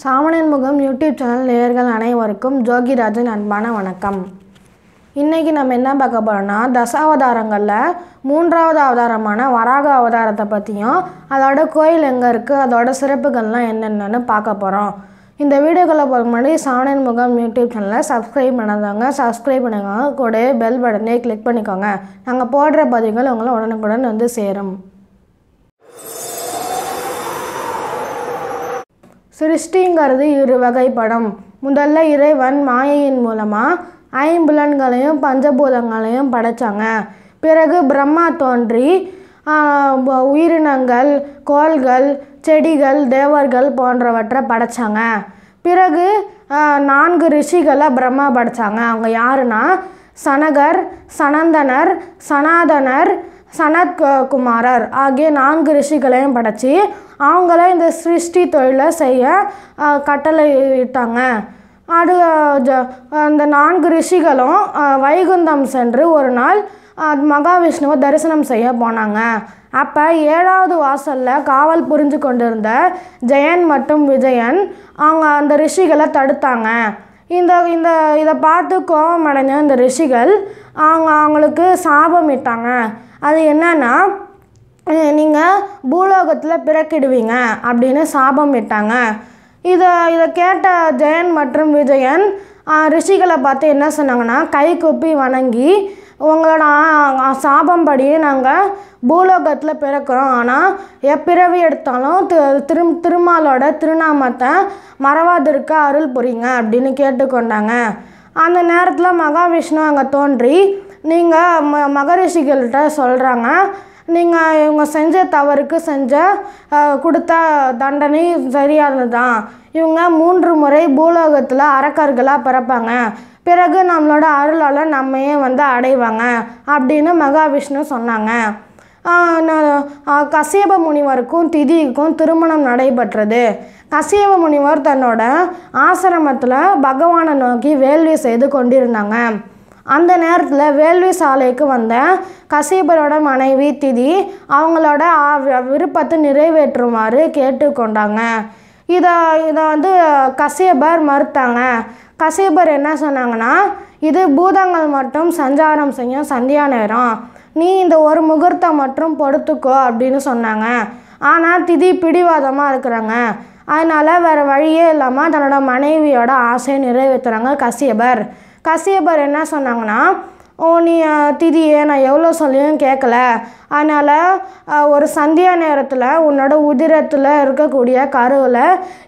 சாமணன் முகம் YouTube channel நேயர்கள் அனைவருக்கும் ஜோகிராஜன் அன்பான வணக்கம் இன்றைக்கி நம்ம என்ன பார்க்க போகிறோன்னா தசாவதாரங்களில் மூன்றாவது அவதாரமான வராக அவதாரத்தை பற்றியும் அதோட கோயில் எங்கே இருக்குது அதோட சிறப்புகள்லாம் என்னென்னு பார்க்க போகிறோம் இந்த வீடியோக்களை போகிற முன்னாடி சாமணன் முகம் யூடியூப் சேனலை சப்ஸ்கிரைப் பண்ணாதவங்க சப்ஸ்கிரைப் பண்ணுங்க கூட பெல் பட்டனே கிளிக் பண்ணிக்கோங்க நாங்கள் போடுற பதிவுகள் உங்களை உடனுக்குடன் வந்து சேரும் சிருஷ்டிங்கிறது இரு வகைப்படம் முதல்ல இறைவன் மாயையின் மூலமாக ஐம்புலன்களையும் பஞ்சபூதங்களையும் படைத்தாங்க பிறகு பிரம்மா தோன்றி உயிரினங்கள் கோள்கள் செடிகள் தேவர்கள் போன்றவற்றை படைத்தாங்க பிறகு நான்கு ரிஷிகளை பிரம்மா படைத்தாங்க அவங்க யாருன்னா சனகர் சனந்தனர் சனாதனர் சனத்குமாரர் ஆகிய நான்கு ரிஷிகளையும் படைச்சி அவங்களே இந்த சிருஷ்டி தொழிலை செய்ய கட்டளை இட்டாங்க அது அந்த நான்கு ரிஷிகளும் வைகுந்தம் சென்று ஒரு நாள் மகாவிஷ்ணுவை தரிசனம் செய்ய போனாங்க அப்போ ஏழாவது வாசலில் காவல் புரிஞ்சு கொண்டிருந்த ஜெயன் மற்றும் விஜயன் அவங்க அந்த ரிஷிகளை தடுத்தாங்க இந்த இந்த இதை பார்த்து கோபம் அடைஞ்ச இந்த ரிஷிகள் அவங்க அவங்களுக்கு சாபமிட்டாங்க அது என்னென்னா நீங்கள் பூலோகத்தில் பிறக்கிடுவீங்க அப்படின்னு சாபம் விட்டாங்க இதை இதை கேட்ட ஜெயன் மற்றும் விஜயன் ரிஷிகளை பார்த்து என்ன சொன்னாங்கன்னா கை கூப்பி வணங்கி உங்களோட சாபம் படியே நாங்கள் பூலோகத்தில் பிறக்கிறோம் ஆனால் எப்பிறவி எடுத்தாலும் திரு திரு திருமாலோட திருநாமத்தை மறவாதிருக்க அருள் புரியுங்க அப்படின்னு கேட்டுக்கொண்டாங்க அந்த நேரத்தில் மகாவிஷ்ணு அங்கே தோன்றி நீங்கள் ம மகரிஷிகள்கிட்ட சொல்கிறாங்க நீங்கள் இவங்க செஞ்ச தவறுக்கு செஞ்ச கொடுத்த தண்டனை சரியானது தான் இவங்க மூன்று முறை பூலோகத்தில் அரக்கர்களாக பிறப்பாங்க பிறகு நம்மளோட அருளால் நம்மையே வந்து அடைவாங்க அப்படின்னு மகாவிஷ்ணு சொன்னாங்க கசியப முனிவருக்கும் திதிக்கும் திருமணம் நடைபெற்றது கசியப முனிவர் தன்னோட ஆசிரமத்தில் பகவானை நோக்கி வேள்வி செய்து கொண்டிருந்தாங்க அந்த நேரத்தில் வேள்வி சாலைக்கு வந்த கசிபரோட மனைவி திதி அவங்களோட விருப்பத்தை நிறைவேற்றுமாறு கேட்டுக்கொண்டாங்க இதை இதை வந்து கசியபர் மறுத்தாங்க கசியபர் என்ன சொன்னாங்கன்னா இது பூதங்கள் மட்டும் சஞ்சாரம் செய்யும் சந்தியா நேரம் நீ இந்த ஒரு முகூர்த்தம் மட்டும் பொறுத்துக்கோ அப்படின்னு சொன்னாங்க ஆனால் திதி பிடிவாதமாக இருக்கிறாங்க அதனால் வேறு வழியே இல்லாமல் தன்னோட மனைவியோட ஆசையை நிறைவேற்றுறாங்க கசியபர் கசியபர் என்ன சொன்னாங்கன்னா ஓ நீ திதியே நான் எவ்வளோ சொல்லியும் கேட்கல அதனால் ஒரு சந்தியா நேரத்தில் உன்னோட உதிரத்தில் இருக்கக்கூடிய கருவில்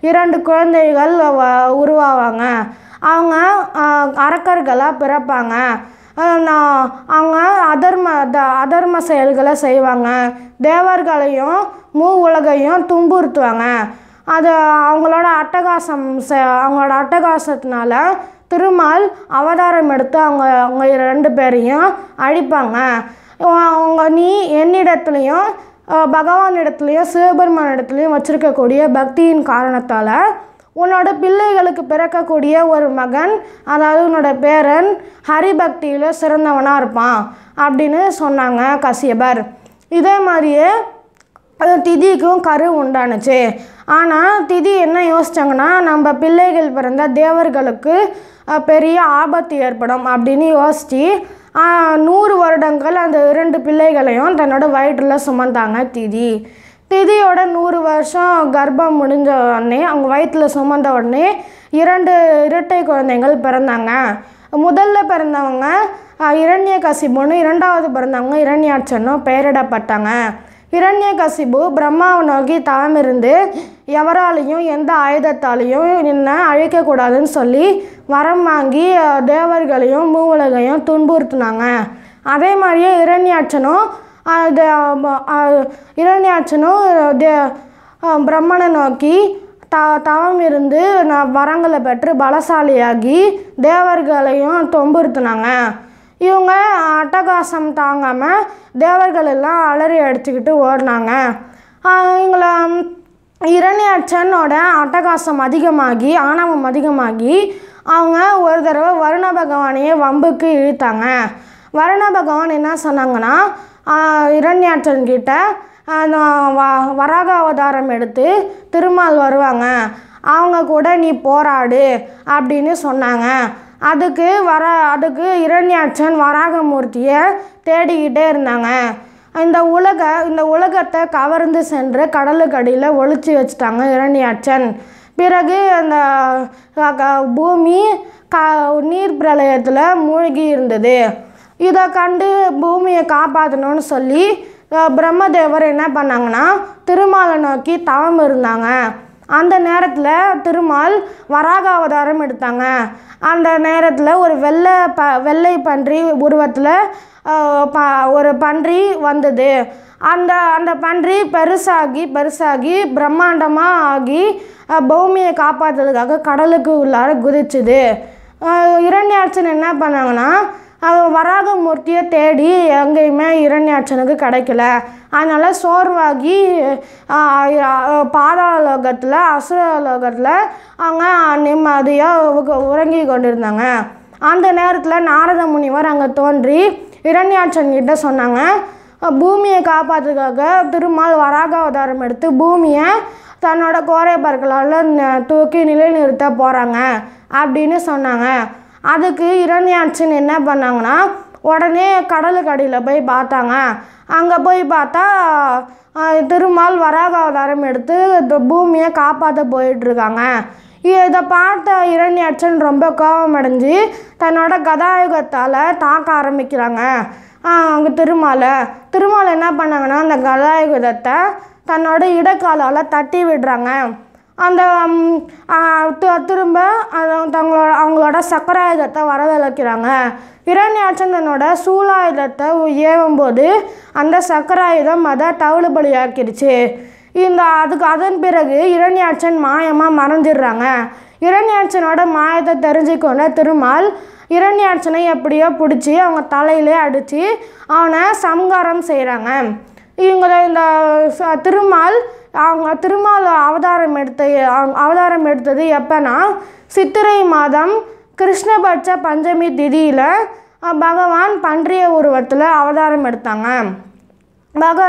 இரண்டு குழந்தைகள் உருவாவாங்க அவங்க அறக்கர்களாக பிறப்பாங்க நான் அவங்க அதர்ம த அதர்ம செயல்களை செய்வாங்க தேவர்களையும் மூ உலகையும் துன்புறுத்துவாங்க அது அவங்களோட அட்டகாசம் அவங்களோட அட்டகாசத்தினால திருமால் அவதாரம் எடுத்து அவங்க அவங்க ரெண்டு பேரையும் அழிப்பாங்க அவங்க நீ என்னிடத்துலையும் பகவான் இடத்துலையும் சிவபெருமான் இடத்துலையும் வச்சுருக்கக்கூடிய பக்தியின் காரணத்தால் உன்னோட பிள்ளைகளுக்கு பிறக்கக்கூடிய ஒரு மகன் அதாவது உன்னோட பேரன் ஹரிபக்தியில் சிறந்தவனாக இருப்பான் அப்படின்னு சொன்னாங்க கசியபர் இதே மாதிரியே அது திதிக்கும் கரு உண்டானுச்சு ஆனால் திதி என்ன யோசித்தாங்கன்னா நம்ம பிள்ளைகள் பிறந்த தேவர்களுக்கு பெரிய ஆபத்து ஏற்படும் அப்படின்னு யோசித்து நூறு வருடங்கள் அந்த இரண்டு பிள்ளைகளையும் தன்னோட வயிற்றில் சுமந்தாங்க திதி திதியோட நூறு வருஷம் கர்ப்பம் முடிஞ்ச உடனே அவங்க வயிற்றில் சுமந்த உடனே இரண்டு இரட்டை குழந்தைகள் பிறந்தாங்க முதல்ல பிறந்தவங்க இரண்ய கசிபொன்னு இரண்டாவது பிறந்தவங்க இரண்யாட்சன்னும் பெயரிடப்பட்டாங்க இரண்ய கசிபு பிரம்மாவை நோக்கி தாமிருந்து எவராலையும் எந்த ஆயுதத்தாலையும் என்ன அழிக்கக்கூடாதுன்னு சொல்லி வரம் வாங்கி தேவர்களையும் மூவலகையும் துன்புறுத்தினாங்க அதே மாதிரியே இரண்யாட்சனும் அது இரண்யாட்சனும் தே பிரம்மனை நோக்கி த தவம் இருந்து வரங்களை பெற்று பலசாலியாகி தேவர்களையும் தொம்புறுத்தினாங்க இவங்க அட்டகாசம் தாங்காமல் தேவர்கள் எல்லாம் அலறி அடிச்சுக்கிட்டு ஓடினாங்க இவங்கள இரணியாட்சனோட அட்டகாசம் அதிகமாகி ஆணவம் அதிகமாகி அவங்க ஒரு தடவை வருண பகவானையே வம்புக்கு இழுத்தாங்க வருண பகவான் என்ன சொன்னாங்கன்னா இரண்யாட்டன் கிட்ட வராக அவதாரம் எடுத்து திருமால் வருவாங்க அவங்க கூட நீ போராடு அப்படின்னு சொன்னாங்க அதுக்கு வர அதுக்கு இரண்யாட்சன் வராகமூர்த்தியை தேடிக்கிட்டே இருந்தாங்க இந்த உலக இந்த உலகத்தை கவர்ந்து சென்று கடலுக்கடியில் ஒழிச்சு வச்சுட்டாங்க இரண்யாட்சன் பிறகு அந்த பூமி க நீர் பிரளயத்தில் மூழ்கி இருந்தது இதை கண்டு பூமியை காப்பாற்றணும்னு சொல்லி பிரம்மதேவர் என்ன பண்ணாங்கன்னா திருமாலை நோக்கி தவம் இருந்தாங்க அந்த நேரத்தில் திருமால் வராக அவதாரம் எடுத்தாங்க அந்த நேரத்தில் ஒரு வெள்ளை ப வெள்ளை பன்றி உருவத்தில் ப ஒரு பன்றி வந்தது அந்த அந்த பன்றி பெருசாகி பெருசாகி பிரம்மாண்டமாக ஆகி பூமியை காப்பாற்றுறதுக்காக கடலுக்கு உள்ளார குதிச்சுது இரண்டு அரசன் என்ன பண்ணாங்கன்னா அவன் மூர்த்தியை தேடி எங்கேயுமே இரண்யாட்சனுக்கு கிடைக்கல அதனால் சோர்வாகி பாதாளோகத்தில் அசுரலோகத்தில் அவங்க நிம்மதியாக உறங்கி கொண்டிருந்தாங்க அந்த நேரத்தில் நாரத முனிவர் அங்கே தோன்றி இரண்யாட்சன் கிட்ட சொன்னாங்க பூமியை காப்பாற்றுக்காக திருமால் வராக அவதாரம் எடுத்து பூமியை தன்னோட கோரை பற்களால் தூக்கி நிலைநிறுத்த போகிறாங்க அப்படின்னு சொன்னாங்க அதுக்கு இரண்யாட்சின் என்ன பண்ணாங்கன்னா உடனே கடலுக்கு அடியில் போய் பார்த்தாங்க அங்கே போய் பார்த்தா திருமால் வராக அவதாரம் எடுத்து இந்த பூமியை காப்பாற்ற போயிட்டுருக்காங்க இதை பார்த்த இரண்யாட்சன் ரொம்ப கோபம் அடைஞ்சு தன்னோட கதாயுகத்தால் தாக்க ஆரம்பிக்கிறாங்க அவங்க திருமாலை திருமால் என்ன பண்ணாங்கன்னா அந்த கதாயுகத்தை தன்னோட இடக்காலால் தட்டி விடுறாங்க அந்த திரும்ப அதை தங்களோட அவங்களோட சக்கராயுதத்தை வரவழைக்கிறாங்க இரண்யாச்சந்தனோட சூலாயுதத்தை ஏவும்போது அந்த சக்கராயுதம் அதை தவிடுபடியாக்கிடுச்சு இந்த அதுக்கு அதன் பிறகு இரண்யாட்சன் மாயமாக மறைஞ்சிடுறாங்க இரண்யாச்சனோட மாயத்தை தெரிஞ்சுக்கொண்ட திருமால் இரண்யாச்சனை எப்படியோ பிடிச்சி அவங்க தலையிலே அடித்து அவனை சம்காரம் செய்கிறாங்க இவங்களை இந்த திருமால் அவங்க திருமால் அவதாரம் எடுத்த அவதாரம் எடுத்தது எப்போனா சித்திரை மாதம் கிருஷ்ணபட்ச பஞ்சமி திதியில் பகவான் பன்றிய உருவத்தில் அவதாரம் எடுத்தாங்க பக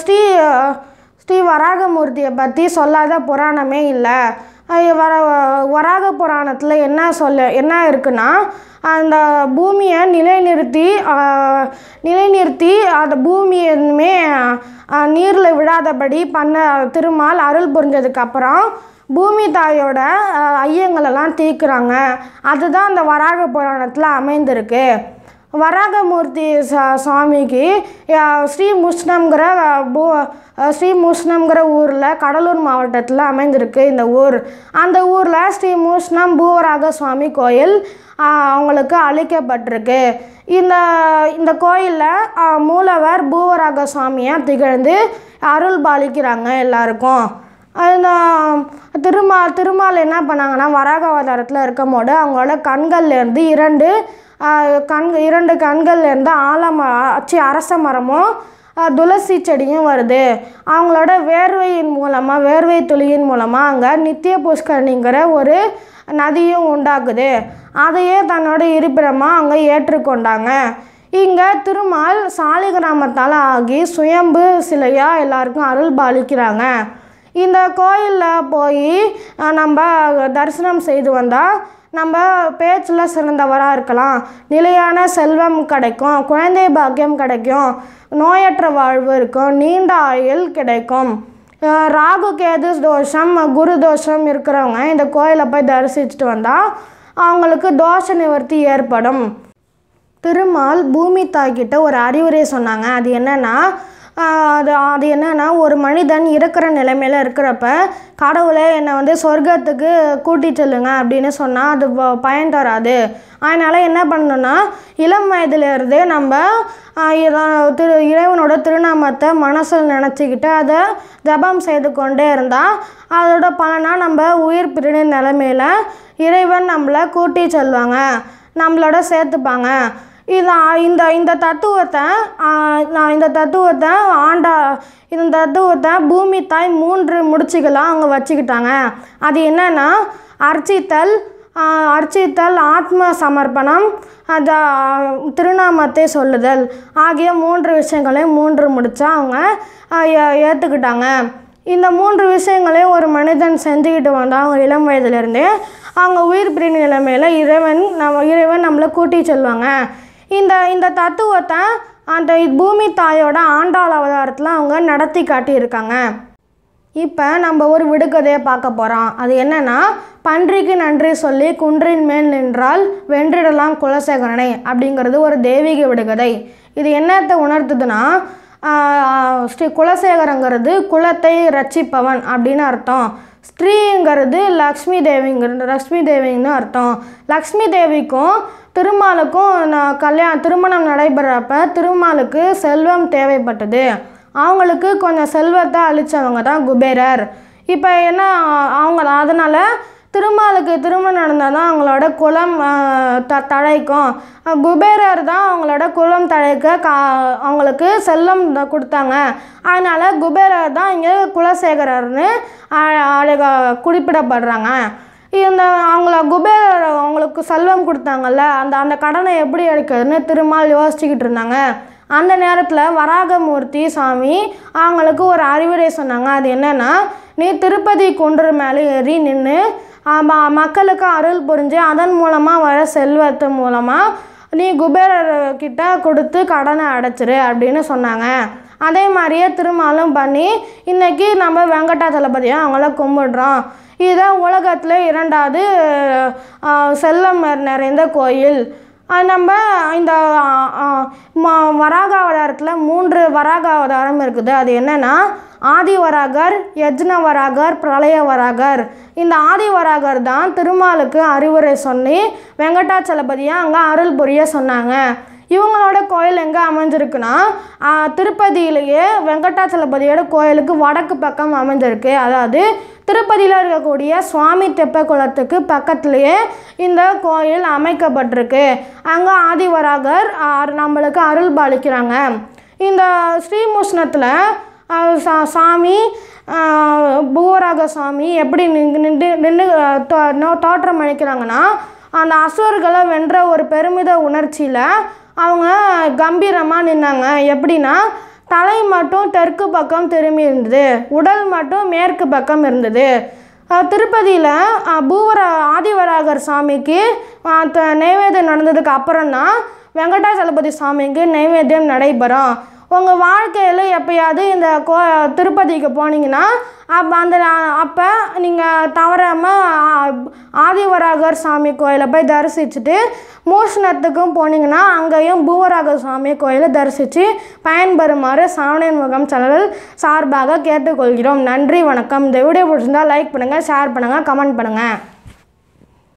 ஸ்ரீ ஸ்ரீ வராகமூர்த்தியை பற்றி சொல்லாத புராணமே இல்லை வர வராக புராணத்தில் என்ன சொல்ல என்ன இருக்குன்னா அந்த பூமியை நிலைநிறுத்தி நிலைநிறுத்தி அந்த பூமி எதுவுமே நீரில் விழாதபடி பண்ண திருமால் அருள் புரிஞ்சதுக்கப்புறம் பூமி தாயோட ஐயங்களெல்லாம் தீர்க்குறாங்க அதுதான் அந்த வராக புராணத்தில் அமைந்திருக்கு வராகமூர்த்தி சா சாமிக்கு ஸ்ரீ முஷ்ணம்ங்கிற பூ ஸ்ரீ முஷ்ணம்ங்கிற ஊரில் கடலூர் மாவட்டத்தில் அமைந்திருக்கு இந்த ஊர் அந்த ஊரில் ஸ்ரீ முஷ்ணம் பூவராக சுவாமி கோயில் அவங்களுக்கு அழிக்கப்பட்டிருக்கு இந்த இந்த கோயிலில் மூலவர் பூவராக சுவாமியாக திகழ்ந்து அருள் பாலிக்கிறாங்க எல்லாருக்கும் இந்த திருமா திருமால் என்ன பண்ணாங்கன்னா வராக இருக்கும் போது அவங்களோட கண்கள்லேருந்து இரண்டு கண் இரண்டு கண்கள்லேருந்து ஆலம அச்சு அரச மரமும் துளசி செடியும் வருது அவங்களோட வேர்வையின் மூலமாக வேர்வை துளியின் மூலமாக அங்கே நித்திய புஷ்கரணிங்கிற ஒரு நதியும் உண்டாக்குது அதையே தன்னோட இருப்பிடமாக அங்கே ஏற்றுக்கொண்டாங்க இங்கே திருமால் சாலை கிராமத்தால் ஆகி சுயம்பு சிலையாக எல்லாருக்கும் அருள் பாலிக்கிறாங்க இந்த கோயிலில் போய் நம்ம தரிசனம் செய்து வந்தால் நம்ம பேச்சில் சிறந்தவராக இருக்கலாம் நிலையான செல்வம் கிடைக்கும் குழந்தை பாக்கியம் கிடைக்கும் நோயற்ற வாழ்வு இருக்கும் நீண்ட ஆயுள் கிடைக்கும் ராகு கேது தோஷம் குரு தோஷம் இருக்கிறவங்க இந்த கோயிலை போய் தரிசிச்சுட்டு வந்தால் அவங்களுக்கு தோஷ நிவர்த்தி ஏற்படும் திருமால் பூமி தாய்கிட்ட ஒரு அறிவுரை சொன்னாங்க அது என்னென்னா அது அது என்னென்னா ஒரு மனிதன் இருக்கிற நிலைமையில் இருக்கிறப்ப கடவுளே என்னை வந்து சொர்க்கத்துக்கு கூட்டி செல்லுங்க அப்படின்னு சொன்னால் அது பயன் தராது அதனால் என்ன பண்ணணும்னா இளம் வயதுலேருந்தே நம்ம திரு இறைவனோட திருநாமத்தை மனசில் நினச்சிக்கிட்டு அதை ஜபம் செய்து கொண்டே இருந்தால் அதோட பலனாக நம்ம உயிர் பிரிணி நிலைமையில் இறைவன் நம்மளை கூட்டி செல்வாங்க நம்மளோட சேர்த்துப்பாங்க இதை இந்த இந்த தத்துவத்தை நான் இந்த தத்துவத்தை ஆண்டா இந்த தத்துவத்தை பூமி தாய் மூன்று முடிச்சுகளாக அவங்க வச்சுக்கிட்டாங்க அது என்னென்னா அர்ச்சித்தல் அர்ச்சித்தல் ஆத்ம சமர்ப்பணம் அது திருநாமத்தை சொல்லுதல் ஆகிய மூன்று விஷயங்களையும் மூன்று முடித்தா அவங்க ஏற்றுக்கிட்டாங்க இந்த மூன்று விஷயங்களையும் ஒரு மனிதன் செஞ்சுக்கிட்டு வந்தால் அவங்க இளம் வயதுலேருந்தே அவங்க உயிர் பிரிவு நிலைமையில் இறைவன் நம்ம இறைவன் நம்மளை கூட்டி செல்வாங்க இந்த இந்த தத்துவத்தை அந்த பூமி தாயோட ஆண்டாள் அவதாரத்தில் அவங்க நடத்தி காட்டியிருக்காங்க இப்போ நம்ம ஒரு விடுகதையை பார்க்க போகிறோம் அது என்னென்னா பன்றிக்கு நன்றி சொல்லி குன்றின் மேல் நின்றால் வென்றிடலாம் குலசேகரனை அப்படிங்கிறது ஒரு தெய்வீக விடுகதை இது என்னத்தை உணர்த்துதுன்னா ஸ்ரீ குலசேகரங்கிறது குலத்தை ரட்சிப்பவன் அப்படின்னு அர்த்தம் ஸ்ரீங்கிறது லக்ஷ்மி தேவிங்கிற லக்ஷ்மி தேவின்னு அர்த்தம் லக்ஷ்மி தேவிக்கும் திருமாலுக்கும் நான் கல்யாணம் திருமணம் நடைபெறப்ப திருமாலுக்கு செல்வம் தேவைப்பட்டது அவங்களுக்கு கொஞ்சம் செல்வத்தை அழித்தவங்க தான் குபேரர் இப்போ என்ன அவங்க அதனால் திருமாலுக்கு திருமணம் நடந்தால் தான் அவங்களோட குலம் த தழைக்கும் குபேரர் தான் அவங்களோட குலம் தழைக்க கா அவங்களுக்கு செல்லம் கொடுத்தாங்க அதனால் குபேரர் தான் இங்கே குலசேகரர்னு அழக குறிப்பிடப்படுறாங்க இந்த அவங்கள குபேரர் அவங்களுக்கு செல்வம் கொடுத்தாங்கல்ல அந்த அந்த கடனை எப்படி எடுக்கிறதுன்னு திருமால் யோசிச்சுக்கிட்டு இருந்தாங்க அந்த நேரத்தில் வராகமூர்த்தி சாமி அவங்களுக்கு ஒரு அறிவுரை சொன்னாங்க அது என்னென்னா நீ திருப்பதி குன்று மேலே ஏறி நின்று மக்களுக்கு அருள் புரிஞ்சு அதன் மூலமாக வர செல்வத்து மூலமாக நீ குபேரர்கிட்ட கொடுத்து கடனை அடைச்சிரு அப்படின்னு சொன்னாங்க அதே மாதிரியே திருமாலும் பண்ணி இன்றைக்கி நம்ம வெங்கடா தளபதியும் அவங்கள கும்பிடுறோம் இதுதான் உலகத்தில் இரண்டாவது செல்லம் நிறைந்த கோயில் நம்ம இந்த வராக அவதாரத்தில் மூன்று வராக அவதாரம் இருக்குது அது என்னென்னா ஆதிவராகர் யஜ்னவராகர் பிரளயவராகர் இந்த ஆதிவராகர் தான் திருமாலுக்கு அறிவுரை சொல்லி வெங்கடாச்சலபதியாக அங்கே அருள் புரிய சொன்னாங்க இவங்களோட கோயில் எங்கே அமைஞ்சிருக்குன்னா திருப்பதியிலேயே வெங்கடாச்சலபதியோட கோயிலுக்கு வடக்கு பக்கம் அமைஞ்சிருக்கு அதாவது திருப்பதியில் இருக்கக்கூடிய சுவாமி தெப்ப குளத்துக்கு பக்கத்துலேயே இந்த கோயில் அமைக்கப்பட்டிருக்கு அங்கே ஆதிவராகர் நம்மளுக்கு அருள் பாலிக்கிறாங்க இந்த ஸ்ரீமுஷ்ணத்தில் சாமி பூவராக சாமி எப்படி நின்று நின்று தோற்றம் அளிக்கிறாங்கன்னா அந்த அசுரர்களை வென்ற ஒரு பெருமித உணர்ச்சியில் அவங்க கம்பீரமாக நின்றாங்க எப்படின்னா தலை மட்டும் தெற்கு பக்கம் திரும்பி இருந்தது உடல் மட்டும் மேற்கு பக்கம் இருந்தது திருப்பதியில் பூவர ஆதிவராகர் சாமிக்கு நைவேத்தியம் நடந்ததுக்கு அப்புறம் தான் வெங்கடாச்சலபதி சாமிக்கு நைவேத்தியம் நடைபெறும் உங்கள் வாழ்க்கையில் எப்போயாவது இந்த கோ திருப்பதிக்கு போனீங்கன்னா அப்போ அந்த அப்போ நீங்கள் தவறாமல் ஆதிவராகர் சாமி கோயிலை போய் தரிசிச்சுட்டு மூஷணத்துக்கும் போனீங்கன்னா அங்கேயும் பூவராகர் சாமி கோயிலை தரிசித்து பயன்பெறுமாறு சாவணன் முகம் சலல் சார்பாக கேட்டுக்கொள்கிறோம் நன்றி வணக்கம் இந்த வீடியோ பிடிச்சிருந்தால் லைக் பண்ணுங்கள் ஷேர் பண்ணுங்கள் கமெண்ட் பண்ணுங்கள்